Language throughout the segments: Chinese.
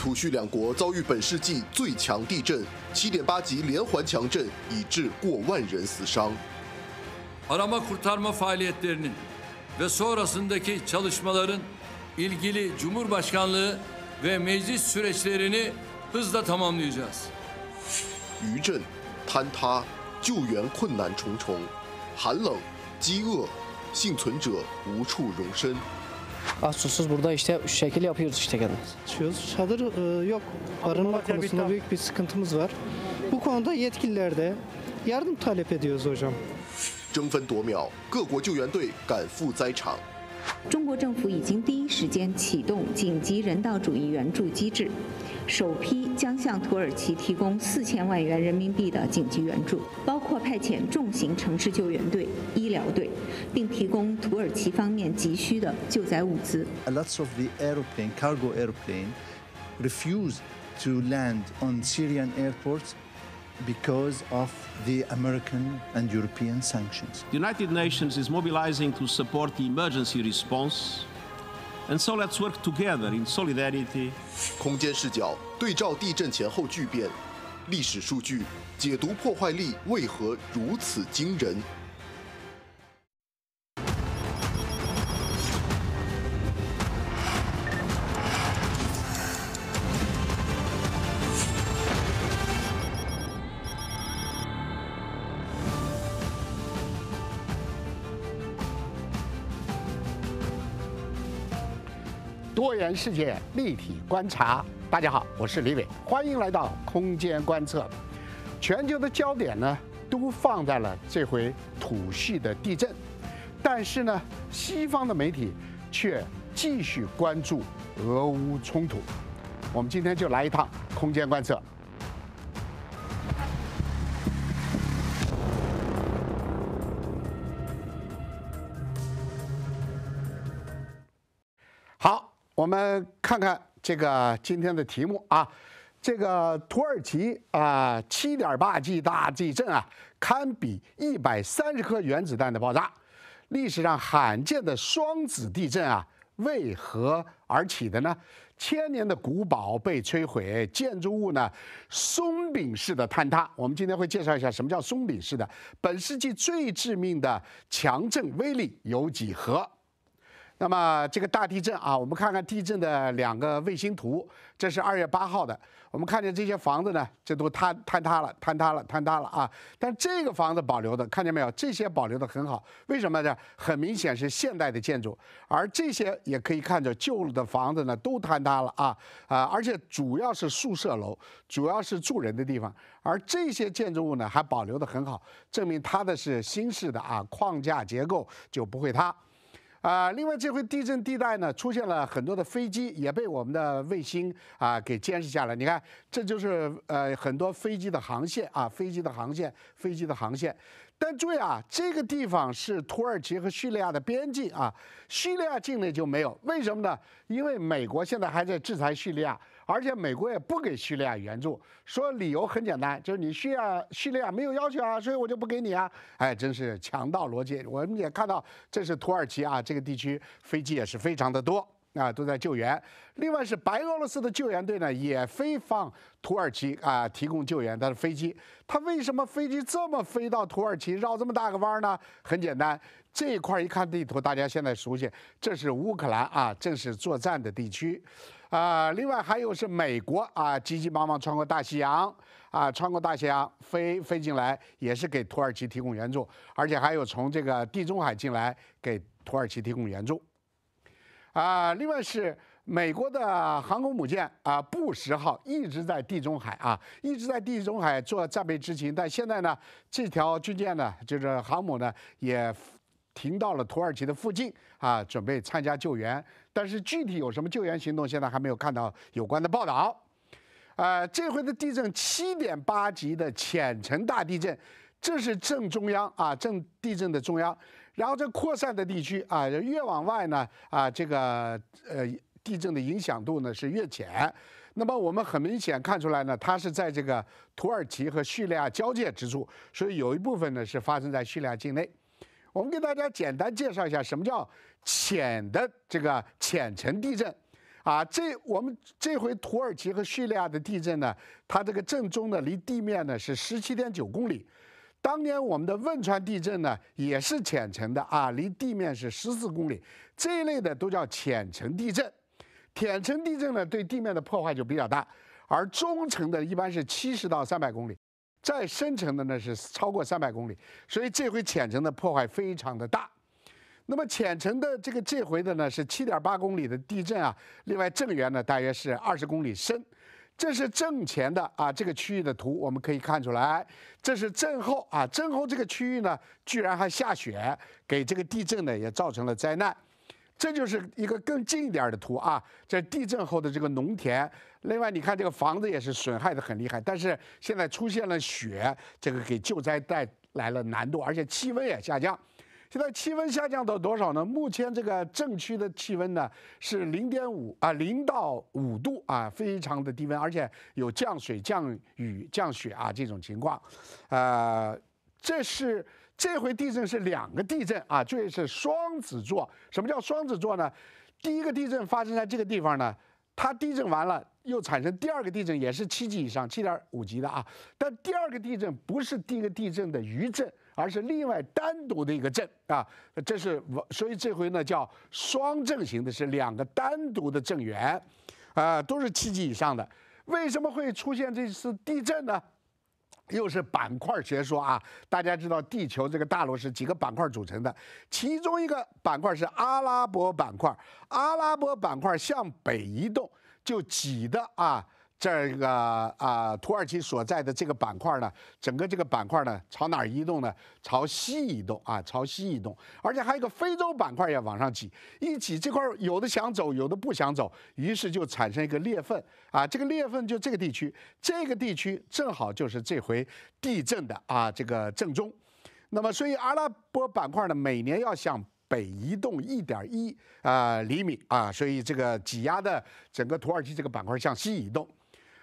土叙两国遭遇本世纪最强地震，七点八级连环强震，已致过万人死伤。i l g i l i cumur başkanlığı ve meclis süreçlerini hızla tamamlayacağız。余震、坍塌、救援困难重重，寒冷、饥饿，幸存者无处容身。aç burada işte şu şekil yapıyoruz işte kendimiz. Yaşıyoruz. Çadır e, yok. Arınma konusunda büyük bir sıkıntımız var. Bu konuda yetkililerde yardım talep ediyoruz hocam. 争分夺秒，各国救援队赶赴灾场。中国政府已经第一时间启动紧急人道主义援助机制，首批将向土耳其提供四千万元人民币的紧急援助，包括派遣重型城市救援队、医疗队，并提供土耳其方面急需的救灾物资。because of the American and European sanctions. The United Nations is mobilizing to support the emergency response. And so let's work together in solidarity. 空间视角对照地震前后巨变，历史数据解读破坏力为何如此惊人。多元世界立体观察，大家好，我是李伟，欢迎来到空间观测。全球的焦点呢，都放在了这回土系的地震，但是呢，西方的媒体却继续关注俄乌冲突。我们今天就来一趟空间观测。我们看看这个今天的题目啊，这个土耳其啊七点八级大地震啊，堪比一百三十颗原子弹的爆炸，历史上罕见的双子地震啊，为何而起的呢？千年的古堡被摧毁，建筑物呢，松饼式的坍塌。我们今天会介绍一下什么叫松饼式的。本世纪最致命的强震威力有几何？那么这个大地震啊，我们看看地震的两个卫星图。这是二月八号的，我们看见这些房子呢，这都坍坍塌了，坍塌了，坍塌了啊！但这个房子保留的，看见没有？这些保留的很好，为什么呢？很明显是现代的建筑，而这些也可以看着旧的房子呢，都坍塌了啊啊！而且主要是宿舍楼，主要是住人的地方，而这些建筑物呢还保留的很好，证明它的是新式的啊，框架结构就不会塌。啊，另外这回地震地带呢，出现了很多的飞机，也被我们的卫星啊给监视下来。你看，这就是呃很多飞机的航线啊，飞机的航线，飞机的航线。但注意啊，这个地方是土耳其和叙利亚的边境啊，叙利亚境内就没有，为什么呢？因为美国现在还在制裁叙利亚。而且美国也不给叙利亚援助，说理由很简单，就是你叙啊叙利亚没有要求啊，所以我就不给你啊。哎，真是强盗逻辑。我们也看到，这是土耳其啊，这个地区飞机也是非常的多啊，都在救援。另外是白俄罗斯的救援队呢，也飞放土耳其啊，提供救援。但是飞机，它为什么飞机这么飞到土耳其，绕这么大个弯呢？很简单。这一块一看地图，大家现在熟悉，这是乌克兰啊，正是作战的地区，啊，另外还有是美国啊，急急忙忙穿过大西洋，啊，穿过大西洋飞飞进来，也是给土耳其提供援助，而且还有从这个地中海进来给土耳其提供援助，啊，另外是美国的航空母舰啊，布什号一直在地中海啊，一直在地中海做战备执勤，但现在呢，这条军舰呢，就是航母呢，也。停到了土耳其的附近啊，准备参加救援，但是具体有什么救援行动，现在还没有看到有关的报道。呃，这回的地震七点八级的浅层大地震，这是正中央啊，正地震的中央，然后这扩散的地区啊，越往外呢啊，这个呃地震的影响度呢是越浅。那么我们很明显看出来呢，它是在这个土耳其和叙利亚交界之处，所以有一部分呢是发生在叙利亚境内。我们给大家简单介绍一下什么叫浅的这个浅层地震，啊，这我们这回土耳其和叙利亚的地震呢，它这个震中呢离地面呢是十七点九公里，当年我们的汶川地震呢也是浅层的啊，离地面是十四公里，这一类的都叫浅层地震，浅层地震呢对地面的破坏就比较大，而中层的一般是七十到三百公里。再深层的呢是超过三百公里，所以这回浅层的破坏非常的大。那么浅层的这个这回的呢是七点八公里的地震啊，另外震源呢大约是二十公里深。这是震前的啊这个区域的图，我们可以看出来，这是震后啊震后这个区域呢居然还下雪，给这个地震呢也造成了灾难。这就是一个更近一点的图啊，在地震后的这个农田。另外，你看这个房子也是损害的很厉害，但是现在出现了雪，这个给救灾带来了难度，而且气温也下降。现在气温下降到多少呢？目前这个震区的气温呢是零点五啊，零到五度啊，非常的低温，而且有降水、降雨、降雪啊这种情况。呃，这是这回地震是两个地震啊，这是双子座。什么叫双子座呢？第一个地震发生在这个地方呢，它地震完了。又产生第二个地震，也是七级以上，七点五级的啊。但第二个地震不是第一个地震的余震，而是另外单独的一个震啊。这是我，所以这回呢叫双震型的，是两个单独的震源，啊，都是七级以上的。为什么会出现这次地震呢？又是板块学说啊。大家知道，地球这个大陆是几个板块组成的，其中一个板块是阿拉伯板块，阿拉伯板块向北移动。就挤的啊，这个啊，土耳其所在的这个板块呢，整个这个板块呢，朝哪儿移动呢？朝西移动啊，朝西移动，而且还有一个非洲板块也往上挤，一挤这块有的想走，有的不想走，于是就产生一个裂缝啊，这个裂缝就这个地区，这个地区正好就是这回地震的啊这个正中，那么所以阿拉伯板块呢，每年要向。北移动一点一啊厘米啊，所以这个挤压的整个土耳其这个板块向西移动，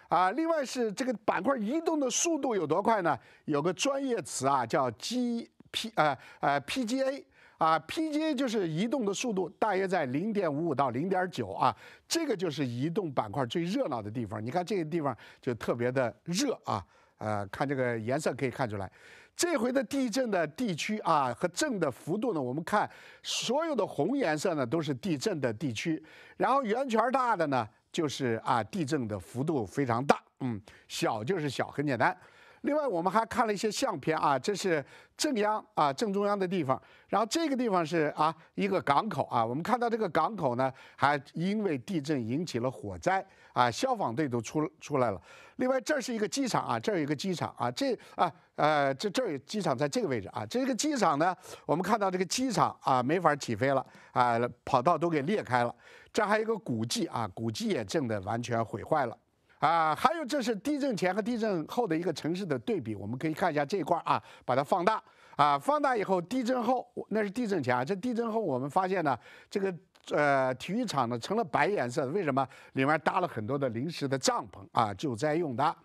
啊，另外是这个板块移动的速度有多快呢？有个专业词啊，叫 G P 呃呃 P G A 啊 P G A 就是移动的速度大约在零点五五到零点九啊，这个就是移动板块最热闹的地方。你看这个地方就特别的热啊呃，看这个颜色可以看出来。这回的地震的地区啊，和震的幅度呢，我们看所有的红颜色呢都是地震的地区，然后圆圈大的呢就是啊地震的幅度非常大，嗯，小就是小，很简单。另外，我们还看了一些相片啊，这是正央啊，正中央的地方。然后这个地方是啊，一个港口啊，我们看到这个港口呢，还因为地震引起了火灾啊，消防队都出出来了。另外，这是一个机场啊，这有一个机场啊，这啊呃，这这儿机场在这个位置啊，这个机场呢，我们看到这个机场啊，没法起飞了啊，跑道都给裂开了。这还有一个古迹啊，古迹也震的完全毁坏了。啊，还有这是地震前和地震后的一个城市的对比，我们可以看一下这一块啊，把它放大啊，放大以后，地震后那是地震前啊，这地震后我们发现呢，这个呃体育场呢成了白颜色，为什么？里面搭了很多的临时的帐篷啊，救灾用的。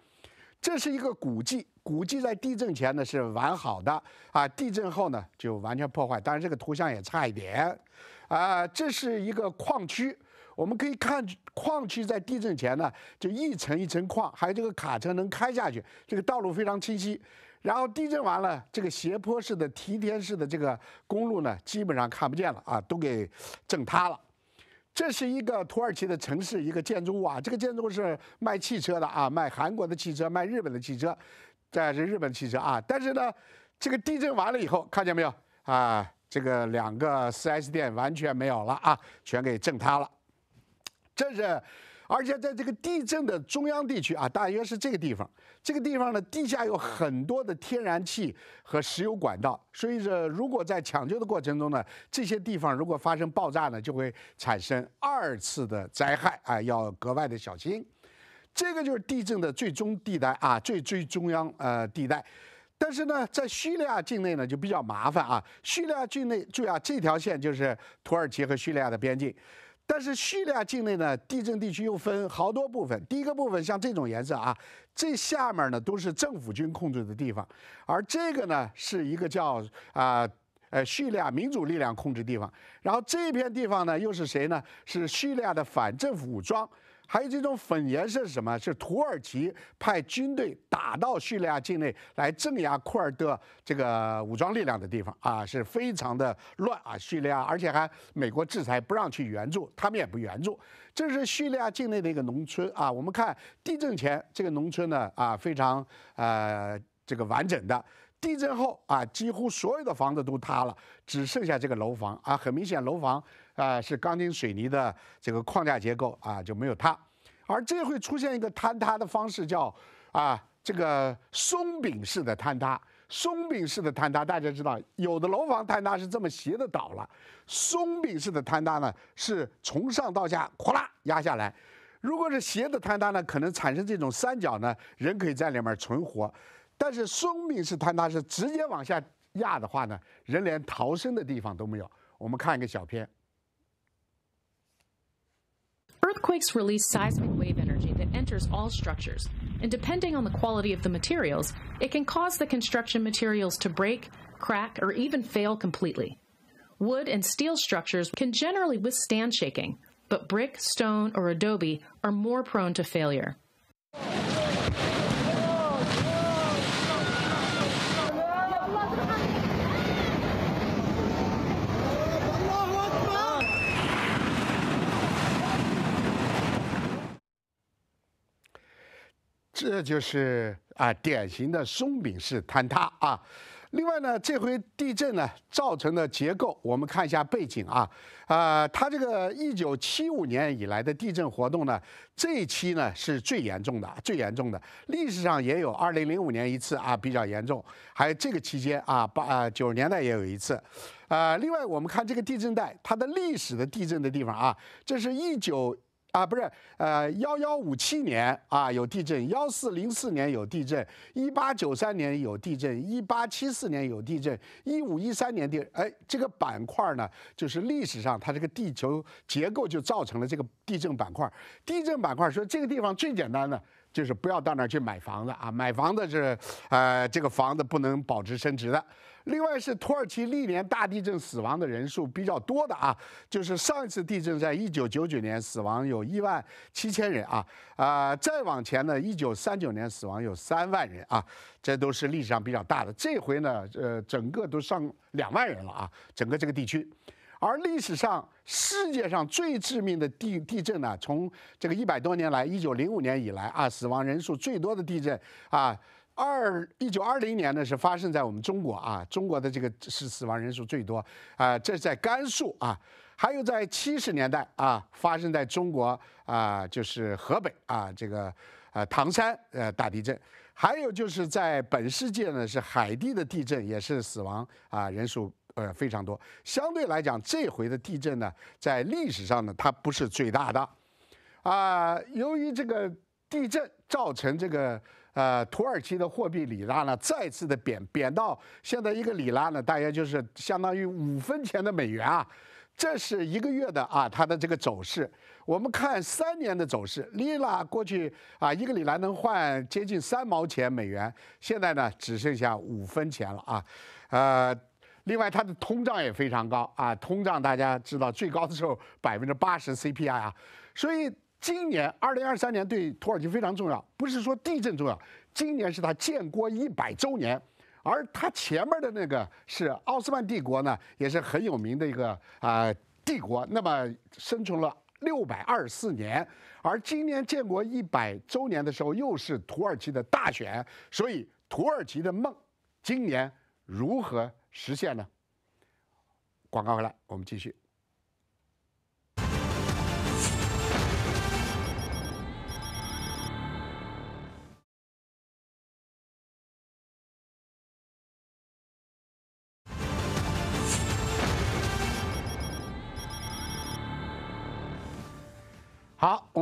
这是一个古迹，古迹在地震前呢是完好的啊，地震后呢就完全破坏，当然这个图像也差一点啊。这是一个矿区。我们可以看矿区在地震前呢，就一层一层矿，还有这个卡车能开下去，这个道路非常清晰。然后地震完了，这个斜坡式的梯田式的这个公路呢，基本上看不见了啊，都给震塌了。这是一个土耳其的城市，一个建筑物啊，这个建筑是卖汽车的啊，卖韩国的汽车，卖日本的汽车，这是日本汽车啊。但是呢，这个地震完了以后，看见没有啊？这个两个 4S 店完全没有了啊，全给震塌了。这是，而且在这个地震的中央地区啊，大约是这个地方。这个地方呢，地下有很多的天然气和石油管道，所以说如果在抢救的过程中呢，这些地方如果发生爆炸呢，就会产生二次的灾害啊，要格外的小心。这个就是地震的最终地带啊，最最中央呃地带。但是呢，在叙利亚境内呢就比较麻烦啊。叙利亚境内，注意啊，这条线就是土耳其和叙利亚的边境。但是叙利亚境内呢，地震地区又分好多部分。第一个部分像这种颜色啊，这下面呢都是政府军控制的地方，而这个呢是一个叫啊呃叙利亚民主力量控制地方，然后这片地方呢又是谁呢？是叙利亚的反政府武装。还有这种粉颜色是什么？是土耳其派军队打到叙利亚境内来镇压库尔德这个武装力量的地方啊，是非常的乱啊，叙利亚，而且还美国制裁不让去援助，他们也不援助。这是叙利亚境内的一个农村啊，我们看地震前这个农村呢啊非常呃这个完整的，地震后啊几乎所有的房子都塌了，只剩下这个楼房啊，很明显楼房。啊，是钢筋水泥的这个框架结构啊，就没有塌。而这会出现一个坍塌的方式，叫啊这个松饼式的坍塌。松饼式的坍塌，大家知道，有的楼房坍塌是这么斜的倒了，松饼式的坍塌呢，是从上到下哗啦压下来。如果是斜的坍塌呢，可能产生这种三角呢，人可以在里面存活。但是松饼式坍塌是直接往下压的话呢，人连逃生的地方都没有。我们看一个小片。Earthquakes release seismic wave energy that enters all structures, and depending on the quality of the materials, it can cause the construction materials to break, crack, or even fail completely. Wood and steel structures can generally withstand shaking, but brick, stone, or adobe are more prone to failure. 这就是啊典型的松饼式坍塌啊。另外呢，这回地震呢造成的结构，我们看一下背景啊。啊，它这个一九七五年以来的地震活动呢，这一期呢是最严重的，最严重的。历史上也有二零零五年一次啊比较严重，还有这个期间啊八九十年代也有一次。啊，另外我们看这个地震带，它的历史的地震的地方啊，这是一九。啊，不是，呃，幺幺五七年啊有地震，幺四零四年有地震，一八九三年有地震，一八七四年有地震，一五一三年地，哎，这个板块呢，就是历史上它这个地球结构就造成了这个地震板块。地震板块说，这个地方最简单的就是不要到那儿去买房子啊，买房子是，呃，这个房子不能保值升值的。另外是土耳其历年大地震死亡的人数比较多的啊，就是上一次地震在一九九九年死亡有一万七千人啊，啊，再往前呢，一九三九年死亡有三万人啊，这都是历史上比较大的。这回呢，呃，整个都上两万人了啊，整个这个地区。而历史上世界上最致命的地地震呢，从这个一百多年来，一九零五年以来啊，死亡人数最多的地震啊。二一九二零年呢，是发生在我们中国啊，中国的这个是死亡人数最多啊，这是在甘肃啊，还有在七十年代啊，发生在中国啊，就是河北啊，这个呃唐山呃大地震，还有就是在本世纪呢，是海地的地震，也是死亡啊人数呃非常多。相对来讲，这回的地震呢，在历史上呢，它不是最大的啊，由于这个地震造成这个。呃，土耳其的货币里拉呢，再次的贬贬到现在一个里拉呢，大约就是相当于五分钱的美元啊。这是一个月的啊，它的这个走势。我们看三年的走势，里拉过去啊，一个里拉能换接近三毛钱美元，现在呢只剩下五分钱了啊。呃，另外它的通胀也非常高啊，通胀大家知道最高的时候百分之八十 CPI 啊，所以。今年二零二三年对土耳其非常重要，不是说地震重要，今年是它建国一百周年，而它前面的那个是奥斯曼帝国呢，也是很有名的一个啊帝国，那么生存了六百二十四年，而今年建国一百周年的时候又是土耳其的大选，所以土耳其的梦，今年如何实现呢？广告回来，我们继续。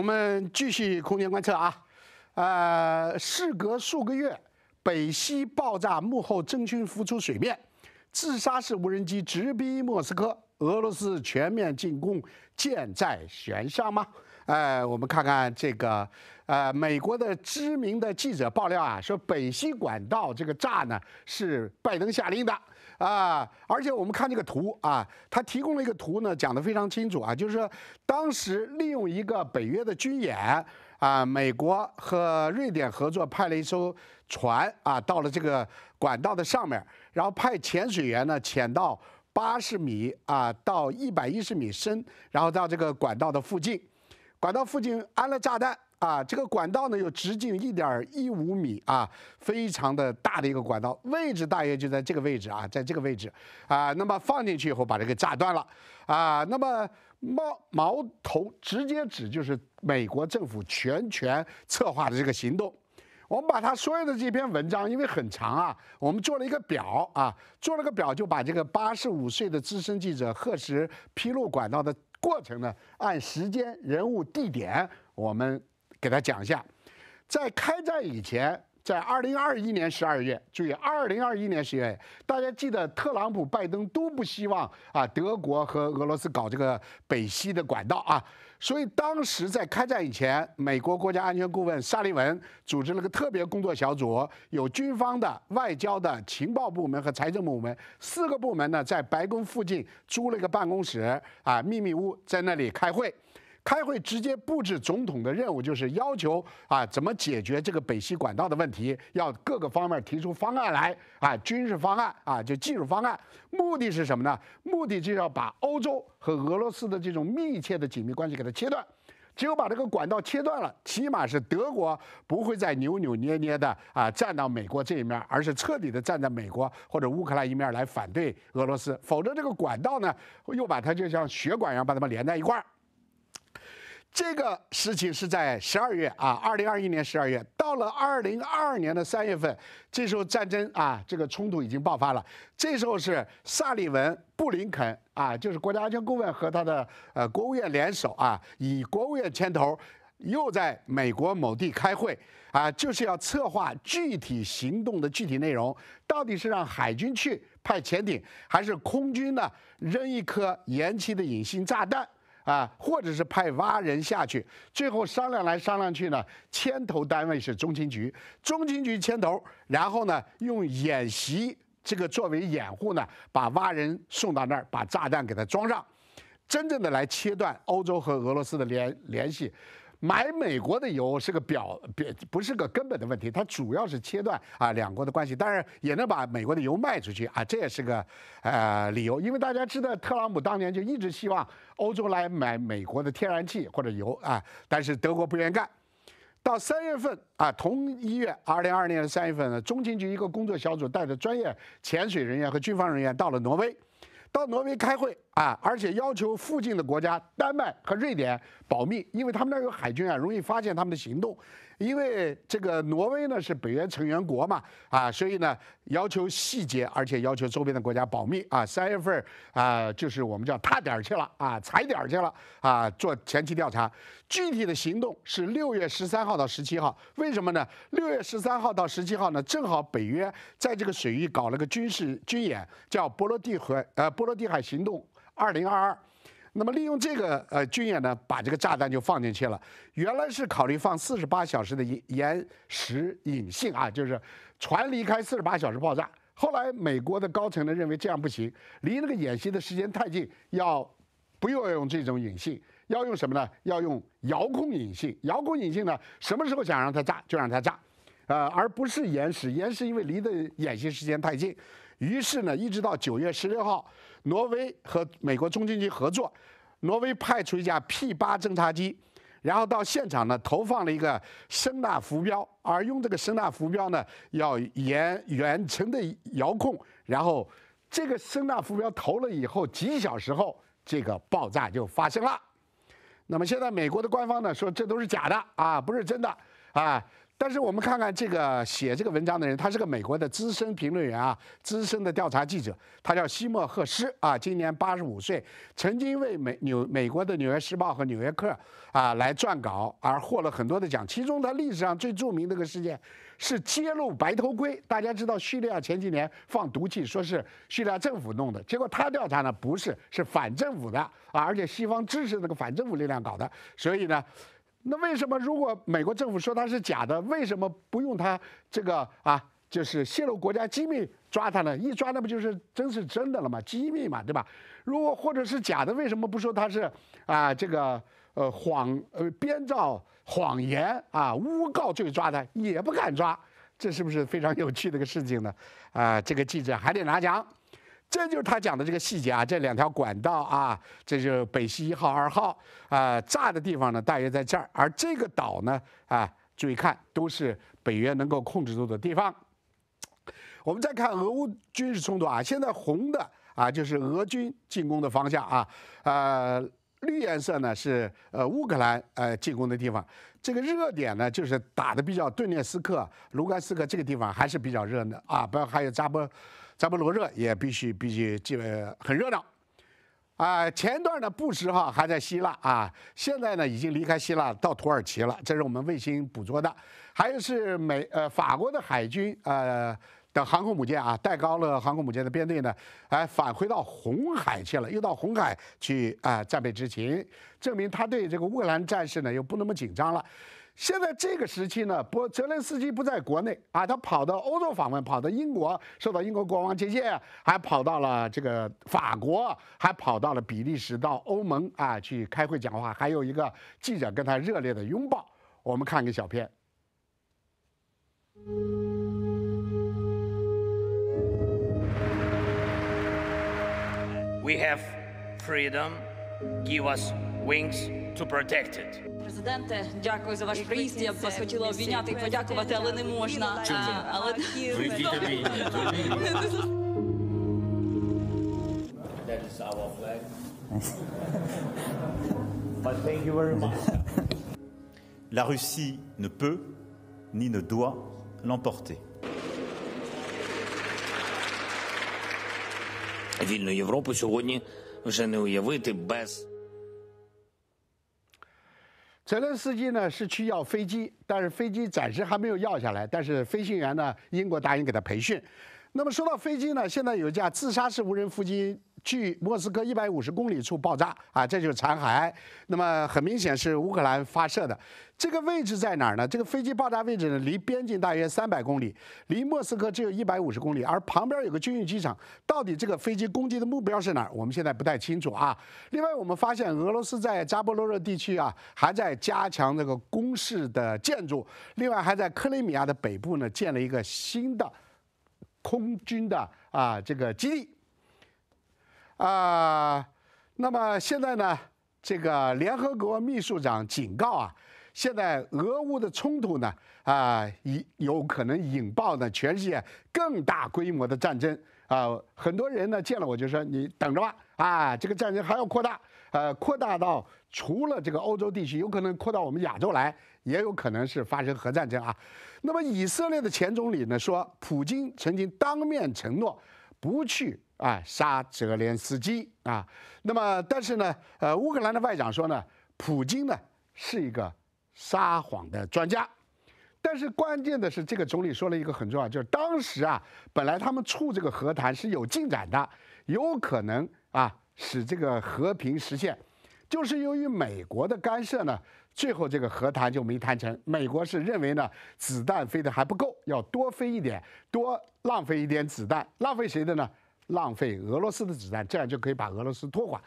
我们继续空间观测啊，呃，事隔数个月，北溪爆炸幕后真凶浮出水面，自杀式无人机直逼莫斯科，俄罗斯全面进攻箭在弦上吗？哎，我们看看这个，呃，美国的知名的记者爆料啊，说北溪管道这个炸呢是拜登下令的。啊，而且我们看这个图啊，他提供了一个图呢，讲的非常清楚啊，就是说当时利用一个北约的军演啊，美国和瑞典合作派了一艘船啊，到了这个管道的上面，然后派潜水员呢潜到八十米啊到一百一十米深，然后到这个管道的附近，管道附近安了炸弹。啊，这个管道呢有直径一点一五米啊，非常的大的一个管道，位置大约就在这个位置啊，在这个位置，啊，那么放进去以后把它给炸断了，啊，那么矛矛头直接指就是美国政府全权策划的这个行动。我们把他所有的这篇文章，因为很长啊，我们做了一个表啊，做了个表，就把这个八十五岁的资深记者贺实披露管道的过程呢，按时间、人物、地点，我们。给他讲一下，在开战以前，在二零二一年十二月，注意二零二一年十二月，大家记得特朗普、拜登都不希望啊德国和俄罗斯搞这个北溪的管道啊，所以当时在开战以前，美国国家安全顾问沙利文组织了个特别工作小组，有军方的、外交的、情报部门和财政部门四个部门呢，在白宫附近租了一个办公室啊秘密屋，在那里开会。开会直接布置总统的任务，就是要求啊，怎么解决这个北溪管道的问题？要各个方面提出方案来，啊，军事方案啊，就技术方案。目的是什么呢？目的就是要把欧洲和俄罗斯的这种密切的紧密关系给它切断。只有把这个管道切断了，起码是德国不会再扭扭捏捏的啊，站到美国这一面，而是彻底的站在美国或者乌克兰一面来反对俄罗斯。否则这个管道呢，又把它就像血管一样把它们连在一块儿。这个事情是在十二月啊，二零二一年十二月，到了二零二二年的三月份，这时候战争啊，这个冲突已经爆发了。这时候是萨利文、布林肯啊，就是国家安全顾问和他的呃国务院联手啊，以国务院牵头，又在美国某地开会啊，就是要策划具体行动的具体内容，到底是让海军去派潜艇，还是空军呢扔一颗延期的隐形炸弹？啊，或者是派挖人下去，最后商量来商量去呢，牵头单位是中情局，中情局牵头，然后呢，用演习这个作为掩护呢，把挖人送到那儿，把炸弹给他装上，真正的来切断欧洲和俄罗斯的联联系。买美国的油是个表表，不是个根本的问题，它主要是切断啊两国的关系，当然也能把美国的油卖出去啊，这也是个呃理由，因为大家知道特朗普当年就一直希望欧洲来买美国的天然气或者油啊，但是德国不愿干。到三月份啊，同一月二零二二年的三月份呢，中情局一个工作小组带着专业潜水人员和军方人员到了挪威，到挪威开会。啊，而且要求附近的国家丹麦和瑞典保密，因为他们那儿有海军啊，容易发现他们的行动。因为这个挪威呢是北约成员国嘛，啊，所以呢要求细节，而且要求周边的国家保密啊。三月份啊，就是我们叫踏点去了啊，踩点去了啊，做前期调查。具体的行动是六月十三号到十七号，为什么呢？六月十三号到十七号呢，正好北约在这个水域搞了个军事军演，叫波罗的海呃波罗的海行动。二零二二，那么利用这个呃军演呢，把这个炸弹就放进去了。原来是考虑放四十八小时的延延时引信啊，就是船离开四十八小时爆炸。后来美国的高层呢认为这样不行，离那个演习的时间太近，要不要用这种引信？要用什么呢？要用遥控引信。遥控引信呢，什么时候想让它炸就让它炸，呃，而不是延时。延时因为离的演习时间太近。于是呢，一直到九月十六号。挪威和美国中情局合作，挪威派出一架 P 八侦察机，然后到现场呢投放了一个声呐浮标，而用这个声呐浮标呢要沿远程的遥控，然后这个声呐浮标投了以后几小时后，这个爆炸就发生了。那么现在美国的官方呢说这都是假的啊，不是真的啊。但是我们看看这个写这个文章的人，他是个美国的资深评论员啊，资深的调查记者，他叫西莫赫斯啊，今年八十五岁，曾经为美纽美国的《纽约时报》和《纽约客》啊来撰稿而获了很多的奖。其中他历史上最著名的个事件，是揭露白头盔。大家知道叙利亚前几年放毒气，说是叙利亚政府弄的，结果他调查呢不是，是反政府的啊，而且西方支持那个反政府力量搞的，所以呢。那为什么如果美国政府说他是假的，为什么不用他这个啊，就是泄露国家机密抓他呢？一抓那不就是真是真的了吗？机密嘛，对吧？如果或者是假的，为什么不说他是啊这个呃谎呃编造谎言啊诬告罪抓他也不敢抓？这是不是非常有趣的一个事情呢？啊，这个记者还得拿奖。这就是他讲的这个细节啊，这两条管道啊，这就北溪一号、二号啊，炸的地方呢，大约在这儿。而这个岛呢，啊，注意看，都是北约能够控制住的地方。我们再看俄乌军事冲突啊，现在红的啊，就是俄军进攻的方向啊，呃，绿颜色呢是呃乌克兰呃进攻的地方。这个热点呢，就是打的比较顿涅斯克、卢甘斯克这个地方还是比较热的啊，不还有扎波。咱们罗热也必须，必须，这个很热闹，啊，前一段呢布什哈还在希腊啊，现在呢已经离开希腊到土耳其了，这是我们卫星捕捉的，还有是美呃法国的海军呃的航空母舰啊，戴高乐航空母舰的编队呢，哎，返回到红海去了，又到红海去啊，战备执勤，证明他对这个乌克兰战事呢又不那么紧张了。现在这个时期呢，波泽连斯基不在国内啊，他跑到欧洲访问，跑到英国受到英国国王接见，还跑到了这个法国，还跑到了比利时，到欧盟啊去开会讲话，还有一个记者跟他热烈的拥抱。我们看个小片。We have freedom, give us wings. to protect дякую за Я б хотіла подякувати, але не можна. La Russie ne peut ni ne doit l'emporter. Вільну Європу сьогодні вже не уявити без 泽连斯基呢是去要飞机，但是飞机暂时还没有要下来。但是飞行员呢，英国答应给他培训。那么说到飞机呢，现在有一架自杀式无人飞机。距莫斯科一百五十公里处爆炸啊，这就是残骸。那么很明显是乌克兰发射的。这个位置在哪儿呢？这个飞机爆炸位置呢，离边境大约三百公里，离莫斯科只有一百五十公里，而旁边有个军用机场。到底这个飞机攻击的目标是哪儿？我们现在不太清楚啊。另外，我们发现俄罗斯在扎波罗热地区啊，还在加强这个攻势的建筑，另外还在克里米亚的北部呢建了一个新的空军的啊这个基地。啊，那么现在呢，这个联合国秘书长警告啊，现在俄乌的冲突呢，啊，有有可能引爆呢全世界更大规模的战争啊。很多人呢见了我就说，你等着吧，啊，这个战争还要扩大，呃，扩大到除了这个欧洲地区，有可能扩到我们亚洲来，也有可能是发生核战争啊。那么以色列的前总理呢说，普京曾经当面承诺不去。啊，杀泽连斯基啊！那么，但是呢，呃，乌克兰的外长说呢，普京呢是一个撒谎的专家。但是关键的是，这个总理说了一个很重要，就是当时啊，本来他们促这个和谈是有进展的，有可能啊使这个和平实现，就是由于美国的干涉呢，最后这个和谈就没谈成。美国是认为呢，子弹飞的还不够，要多飞一点，多浪费一点子弹，浪费谁的呢？浪费俄罗斯的子弹，这样就可以把俄罗斯拖垮。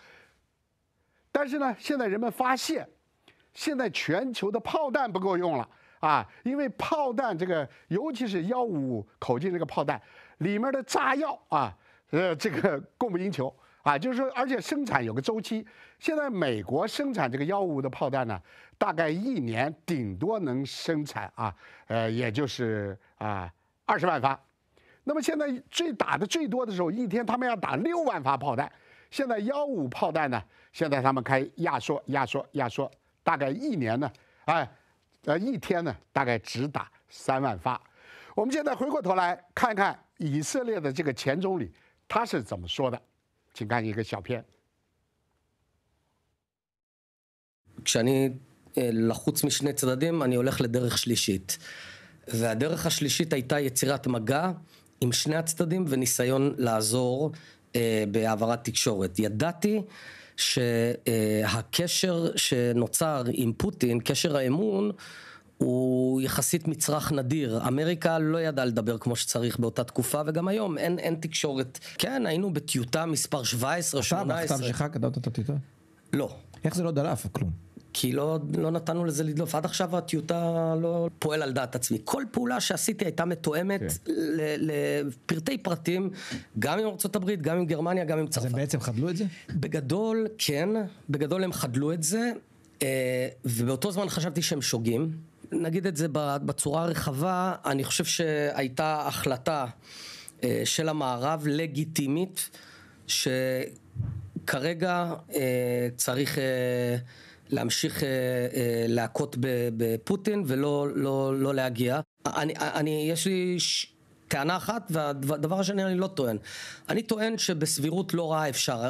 但是呢，现在人们发现，现在全球的炮弹不够用了啊，因为炮弹这个，尤其是幺五口径这个炮弹，里面的炸药啊，呃，这个供不应求啊，就是说，而且生产有个周期。现在美国生产这个幺五的炮弹呢，大概一年顶多能生产啊，呃，也就是啊二十万发。那么现在最打的最多的时候，一天他们要打六万发炮弹。现在幺五炮弹呢？现在他们开压缩、压缩、压缩，大概一年呢，哎，呃，一天呢，大概只打三万发。我们现在回过头来看看以色列的这个前总理他是怎么说的，请看一个小片。עם שני הצדדים וניסיון לעזור אה, בהעברת תקשורת. ידעתי שהקשר שנוצר עם פוטין, קשר האמון, הוא יחסית מצרך נדיר. אמריקה לא ידעה לדבר כמו שצריך באותה תקופה, וגם היום אין, אין תקשורת. כן, היינו בטיוטה מספר 17, 18. אתה, בכתב שלך כתבת את הטיוטה? לא. איך זה לא דלף? כלום. כי לא, לא נתנו לזה לדלוף. עד עכשיו הטיוטה לא פועל על דעת עצמי. כל פעולה שעשיתי הייתה מתואמת okay. כן. לפרטי פרטים, גם עם ארה"ב, גם עם גרמניה, גם עם צרפת. אז הם בעצם חדלו את זה? בגדול, כן. בגדול הם חדלו את זה, אה, ובאותו זמן חשבתי שהם שוגים. נגיד את זה בצורה הרחבה, אני חושב שהייתה החלטה אה, של המערב לגיטימית, שכרגע אה, צריך... להמשיך אה, אה, להכות בפוטין ולא לא, לא להגיע. אני, אני, יש לי ש... טענה אחת, והדבר השני אני לא טוען. אני טוען שבסבירות לא רעה אפשר.